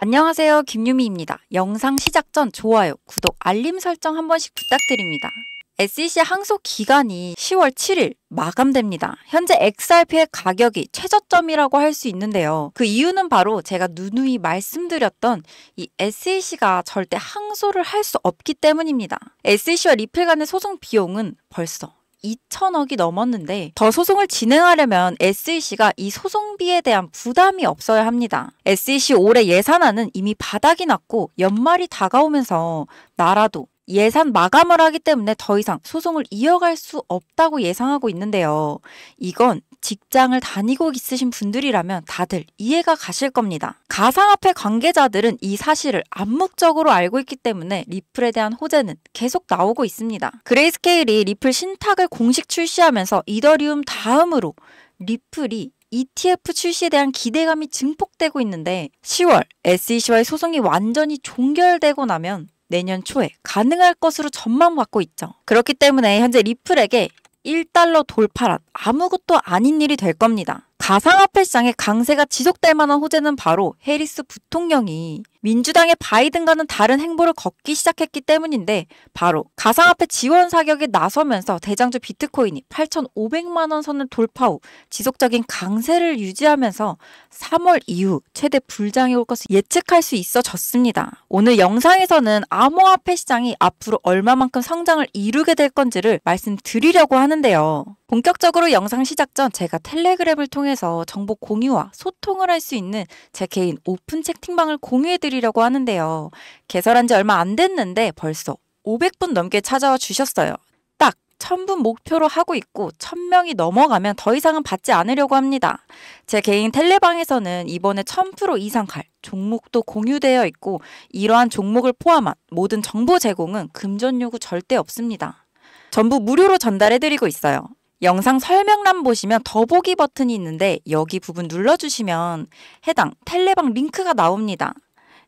안녕하세요. 김유미입니다. 영상 시작 전 좋아요, 구독, 알림 설정 한 번씩 부탁드립니다. SEC 항소 기간이 10월 7일 마감됩니다. 현재 XRP의 가격이 최저점이라고 할 수 있는데요. 그 이유는 바로 제가 누누이 말씀드렸던 이 SEC가 절대 항소를 할 수 없기 때문입니다. SEC와 리필 간의 소송 비용은 벌써 2천억이 넘었는데 더 소송을 진행하려면 SEC가 이 소송비에 대한 부담이 없어야 합니다. SEC 올해 예산안은 이미 바닥이 났고 연말이 다가오면서 나라도 예산 마감을 하기 때문에 더 이상 소송을 이어갈 수 없다고 예상하고 있는데요. 이건 직장을 다니고 있으신 분들이라면 다들 이해가 가실 겁니다. 가상화폐 관계자들은 이 사실을 암묵적으로 알고 있기 때문에 리플에 대한 호재는 계속 나오고 있습니다. 그레이스케일이 리플 신탁을 공식 출시하면서 이더리움 다음으로 리플이 ETF 출시에 대한 기대감이 증폭되고 있는데 10월 SEC와의 소송이 완전히 종결되고 나면 내년 초에 가능할 것으로 전망받고 있죠. 그렇기 때문에 현재 리플에게 1달러 돌파란 아무것도 아닌 일이 될 겁니다. 가상화폐 시장의 강세가 지속될 만한 호재는 바로 해리스 부통령이 민주당의 바이든과는 다른 행보를 걷기 시작했기 때문인데 바로 가상화폐 지원 사격에 나서면서 대장주 비트코인이 8,500만 원 선을 돌파 후 지속적인 강세를 유지하면서 3월 이후 최대 불장이 올 것을 예측할 수 있어졌습니다. 오늘 영상에서는 암호화폐 시장이 앞으로 얼마만큼 성장을 이루게 될 건지를 말씀드리려고 하는데요. 본격적으로 영상 시작 전 제가 텔레그램을 통해서 정보 공유와 소통을 할 수 있는 제 개인 오픈 채팅방을 공유해드릴 도드리려고 하는데요. 개설한 지 얼마 안 됐는데 벌써 500분 넘게 찾아와 주셨어요. 딱 1000분 목표로 하고 있고 1000명이 넘어가면 더 이상은 받지 않으려고 합니다. 제 개인 텔레방에서는 이번에 1000% 이상 갈 종목도 공유되어 있고 이러한 종목을 포함한 모든 정보 제공은 금전 요구 절대 없습니다. 전부 무료로 전달해드리고 있어요. 영상 설명란 보시면 더보기 버튼이 있는데 여기 부분 눌러주시면 해당 텔레방 링크가 나옵니다.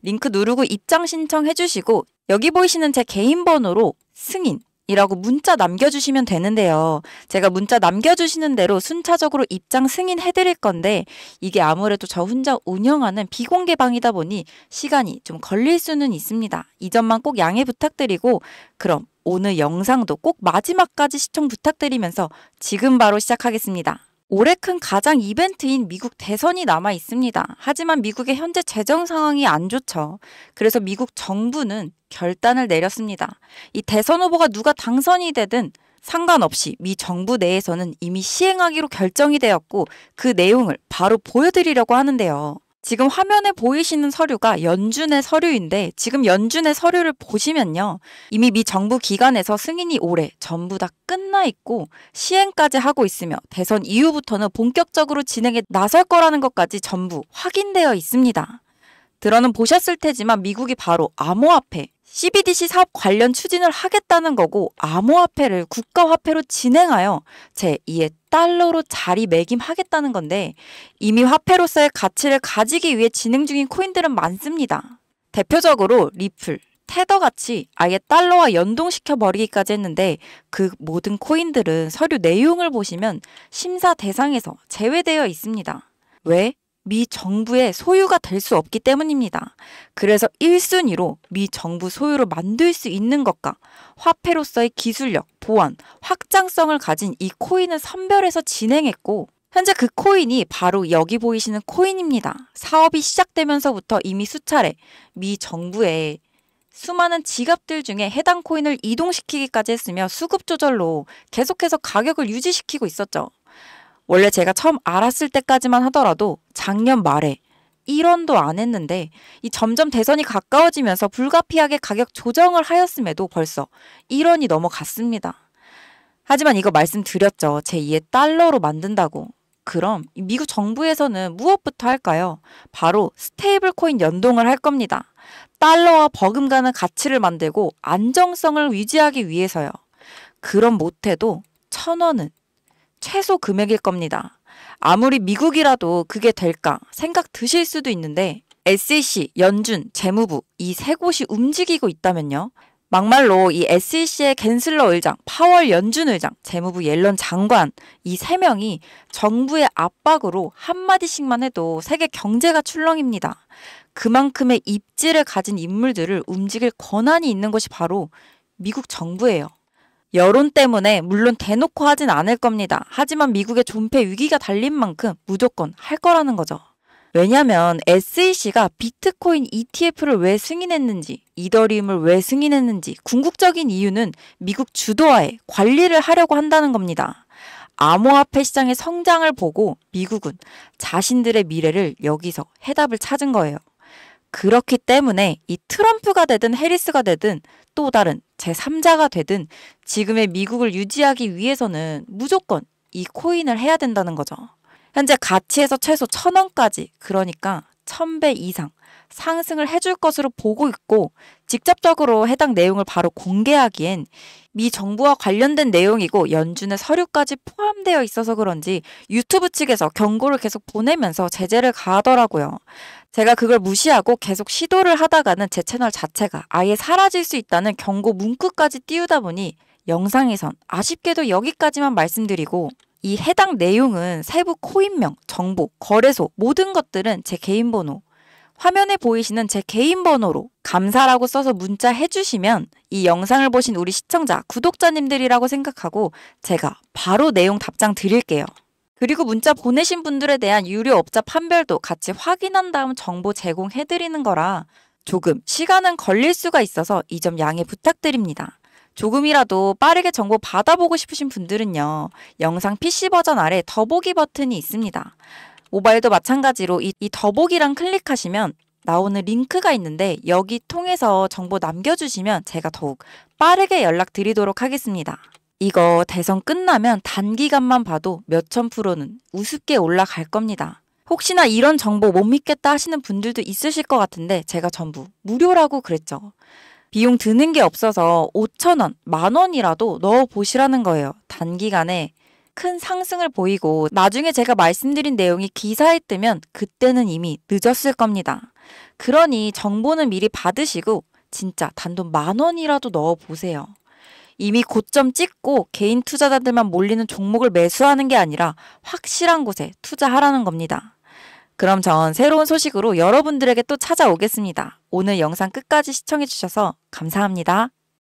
링크 누르고 입장 신청해 주시고 여기 보이시는 제 개인 번호로 승인 이라고 문자 남겨주시면 되는데요. 제가 문자 남겨주시는 대로 순차적으로 입장 승인해드릴 건데 이게 아무래도 저 혼자 운영하는 비공개 방이다 보니 시간이 좀 걸릴 수는 있습니다. 이 점만 꼭 양해 부탁드리고 그럼 오늘 영상도 꼭 마지막까지 시청 부탁드리면서 지금 바로 시작하겠습니다. 올해 큰 가장 이벤트인 미국 대선이 남아 있습니다. 하지만 미국의 현재 재정 상황이 안 좋죠. 그래서 미국 정부는 결단을 내렸습니다. 이 대선 후보가 누가 당선이 되든 상관없이 미 정부 내에서는 이미 시행하기로 결정이 되었고 그 내용을 바로 보여드리려고 하는데요. 지금 화면에 보이시는 서류가 연준의 서류인데 지금 연준의 서류를 보시면요. 이미 미 정부 기관에서 승인이 올해 전부 다 끝나 있고 시행까지 하고 있으며 대선 이후부터는 본격적으로 진행에 나설 거라는 것까지 전부 확인되어 있습니다. 들어는 보셨을 테지만 미국이 바로 암호화폐, CBDC 사업 관련 추진을 하겠다는 거고 암호화폐를 국가화폐로 진행하여 제2의 달러로 자리매김하겠다는 건데 이미 화폐로서의 가치를 가지기 위해 진행 중인 코인들은 많습니다. 대표적으로 리플, 테더같이 아예 달러와 연동시켜 버리기까지 했는데 그 모든 코인들은 서류 내용을 보시면 심사 대상에서 제외되어 있습니다. 왜? 미 정부의 소유가 될 수 없기 때문입니다. 그래서 1순위로 미 정부 소유로 만들 수 있는 것과 화폐로서의 기술력, 보안, 확장성을 가진 이 코인을 선별해서 진행했고 현재 그 코인이 바로 여기 보이시는 코인입니다. 사업이 시작되면서부터 이미 수차례 미 정부의 수많은 지갑들 중에 해당 코인을 이동시키기까지 했으며 수급 조절로 계속해서 가격을 유지시키고 있었죠. 원래 제가 처음 알았을 때까지만 하더라도 작년 말에 1원도 안 했는데 이 점점 대선이 가까워지면서 불가피하게 가격 조정을 하였음에도 벌써 1원이 넘어갔습니다. 하지만 이거 말씀드렸죠. 제2의 달러로 만든다고. 그럼 미국 정부에서는 무엇부터 할까요? 바로 스테이블 코인 연동을 할 겁니다. 달러와 버금가는 가치를 만들고 안정성을 유지하기 위해서요. 그럼 못해도 천 원은 최소 금액일 겁니다. 아무리 미국이라도 그게 될까 생각 드실 수도 있는데 SEC, 연준, 재무부 이 세 곳이 움직이고 있다면요. 막말로 이 SEC의 갠슬러 의장, 파월 연준 의장, 재무부 옐런 장관 이 세 명이 정부의 압박으로 한마디씩만 해도 세계 경제가 출렁입니다. 그만큼의 입지를 가진 인물들을 움직일 권한이 있는 것이 바로 미국 정부예요. 여론 때문에 물론 대놓고 하진 않을 겁니다. 하지만 미국의 존폐 위기가 달린 만큼 무조건 할 거라는 거죠. 왜냐면 SEC가 비트코인 ETF를 왜 승인했는지, 이더리움을 왜 승인했는지 궁극적인 이유는 미국 주도하에 관리를 하려고 한다는 겁니다. 암호화폐 시장의 성장을 보고 미국은 자신들의 미래를 여기서 해답을 찾은 거예요. 그렇기 때문에 이 트럼프가 되든 해리스가 되든 또 다른 제3자가 되든 지금의 미국을 유지하기 위해서는 무조건 이 코인을 해야 된다는 거죠. 현재 가치에서 최소 천원까지 그러니까 천 배 이상 상승을 해줄 것으로 보고 있고 직접적으로 해당 내용을 바로 공개하기엔 미 정부와 관련된 내용이고 연준의 서류까지 포함되어 있어서 그런지 유튜브 측에서 경고를 계속 보내면서 제재를 가하더라고요. 제가 그걸 무시하고 계속 시도를 하다가는 제 채널 자체가 아예 사라질 수 있다는 경고 문구까지 띄우다 보니 영상에선 아쉽게도 여기까지만 말씀드리고 이 해당 내용은 세부 코인명, 정보, 거래소 모든 것들은 제 개인 번호 화면에 보이시는 제 개인 번호로 감사라고 써서 문자 해주시면 이 영상을 보신 우리 시청자, 구독자님들이라고 생각하고 제가 바로 내용 답장 드릴게요. 그리고 문자 보내신 분들에 대한 유료 업자 판별도 같이 확인한 다음 정보 제공해드리는 거라 조금 시간은 걸릴 수가 있어서 이 점 양해 부탁드립니다. 조금이라도 빠르게 정보 받아보고 싶으신 분들은요. 영상 PC 버전 아래 더보기 버튼이 있습니다. 모바일도 마찬가지로 이, 이 더보기란 클릭하시면 나오는 링크가 있는데 여기 통해서 정보 남겨주시면 제가 더욱 빠르게 연락드리도록 하겠습니다. 이거 대선 끝나면 단기간만 봐도 몇천 프로는 우습게 올라갈 겁니다. 혹시나 이런 정보 못 믿겠다 하시는 분들도 있으실 것 같은데 제가 전부 무료라고 그랬죠. 비용 드는 게 없어서 5천원, 만원이라도 넣어보시라는 거예요. 단기간에 큰 상승을 보이고 나중에 제가 말씀드린 내용이 기사에 뜨면 그때는 이미 늦었을 겁니다. 그러니 정보는 미리 받으시고 진짜 단돈 만원이라도 넣어보세요. 이미 고점 찍고 개인 투자자들만 몰리는 종목을 매수하는 게 아니라 확실한 곳에 투자하라는 겁니다. 그럼 전 새로운 소식으로 여러분들에게 또 찾아오겠습니다. 오늘 영상 끝까지 시청해주셔서 감사합니다.